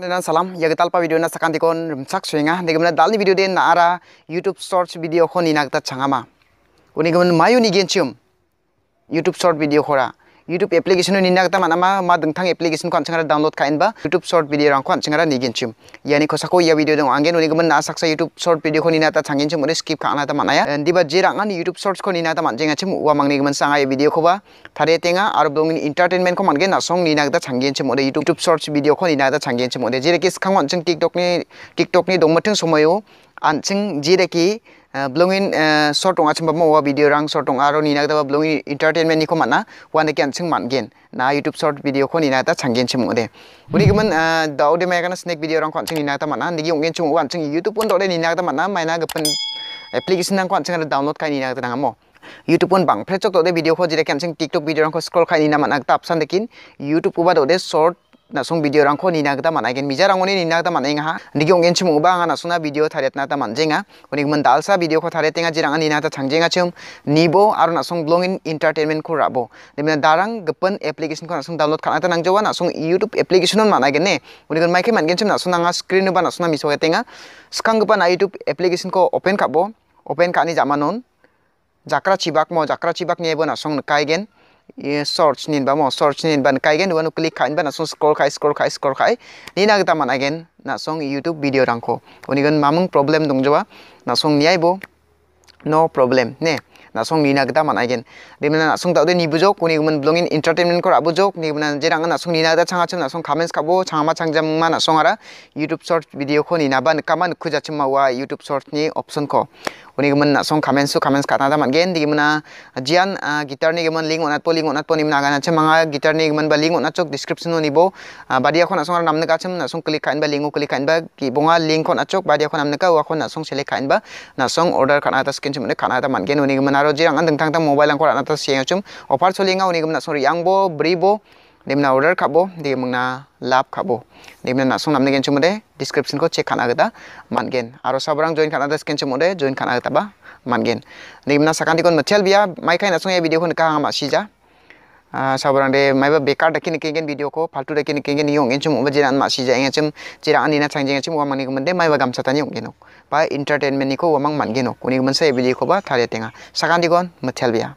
Anenan salam ya kita lupa video na sakantikon rumsak suinga degemna dalni video den na YouTube shorts video khon inagta changama. Unigmen mayu ni genchum YouTube short video khora. YouTube application ni nagta manama ma d e n g t a n g application ko anchangara download kain ba YouTube short video rang ko anchangara nigin chim yani k o s a k o ya video dong angen n i gaman a saksa YouTube short video ko ni nata changin chim ore skip ka ana ta manaya diba je rang a n YouTube s h o r t ko ni nata manjenga chim wa mangni gaman sanga ya video ko ba t a r e tenga aro dong entertainment ko mangen a song ni nagta c a n g i n chim ore YouTube s h o r t video ko ni n a t a c a n g i n chim ore je re kis k a n g wan chim TikTok ni TikTok ni dong m a t h n g somayo an ching ji de ki blongin s o t o n g a c h m ba mo video rang sortong aro ni na da blongin entertainment ni ko mana wan e kan ching man gen na youtube short video ko ni na ta chang gen chim de uri gman dau de me kan snack video rang kon ching ni na ta mana ni gi ong gen chung wan ching youtube pun do de ni na da mana mai na ga pen application nang kon ching ra download kai ni na da mo YouTube pun bang, precok tu deh video kau jadi kamsing TikTok video orang kau scroll kau ini nama nak tapsan dekin YouTube pun baru d e short nasung video rangko nina kita mana gen mija rango nina kita mana inga ha niki ongen chum uba video tharet na ta manjenga onik mun dalsa video ko tharet jirang jiranga nina ta changjenga chum nibo aro nasung blongin entertainment ko rabo nemna darang gapen application ko nasung download kana ta nangjowa nasung youtube application mana gen ne onik mai man mangen nasung nasuna nga screen uba nasuna miso ketenga skang gapen youtube application ko open kabo open kani jamanon jakra chibak mo jakra chibak niebo nasung kaigen nin nin kai click khain khai khai khai ni gita again video oni ye youtube search ba search ban wanu ban asong na man na rang gan scroll scroll scroll song mo ko problem mamung gen ये search न n न बा मो सर्च न ी n बन काइगेन n न क्लिक खाइन बा i ा a ो a n a क ् र ॉ ल खाइ स n क ् र ॉ ल खाइ स्क्रॉल ख o n नीना गता म ा न ा n े न नासों य ू ट ् k ू ब व ी ड ि य n रांखो उ न ि n न म ा म ु n ग प ् र ॉ da changa chum na s ि n g इ ब m नो प्रॉब्लम ने 나송 니나 그다 만아겐 리면 나 m 다우데 니부족 고니 그면 블롱인 인터테인먼트 걸 아부족 니면 제랑 나송 니나 다창 na ban kaman k 창잠만 나송하라 m 튜브 쇼트 youtube s 만쿠 r c 마 ni 튜브쇼트 o n ko puni gimun na song comments su kamen kata tamat gen di mana jian ah, gitar ni gimun link onat po link onat po nimna gana cem manga gitar ni gimun ba link onat chok description ni bo ah, badia khon asong namna ka acem, na song klik kain ba link klik kain ba ki link kon achok badia aku namna ka wa khon na song kain ba na song order kan atas kin cem kan ata man gen oni gimun aro jiang andang tang mobile ang kon atas siang cem offer solinga oni gimun na song yang bo bribo dimna order kabo dimna lab kabo dimna nasung namne gen chumode description ko check khana gata man gen aro sabrang join khana das gen chumode join khana gata ba man gen dimna sakandi kon machal bia mai khai nasung ye video kon ka ma shi ja ah, sabrang de mai ba bekar dakin ke gen video ko faltu dakin ke gen yong gen chumode jiran ma shi ja gen chum jira ani na chang gen chum wa mani kon de mai ba gam sata ni yong gen ba entertainment ni ko wa mang man gen ko ni man sa ye ko ba thare tenga sakandi kon machal bia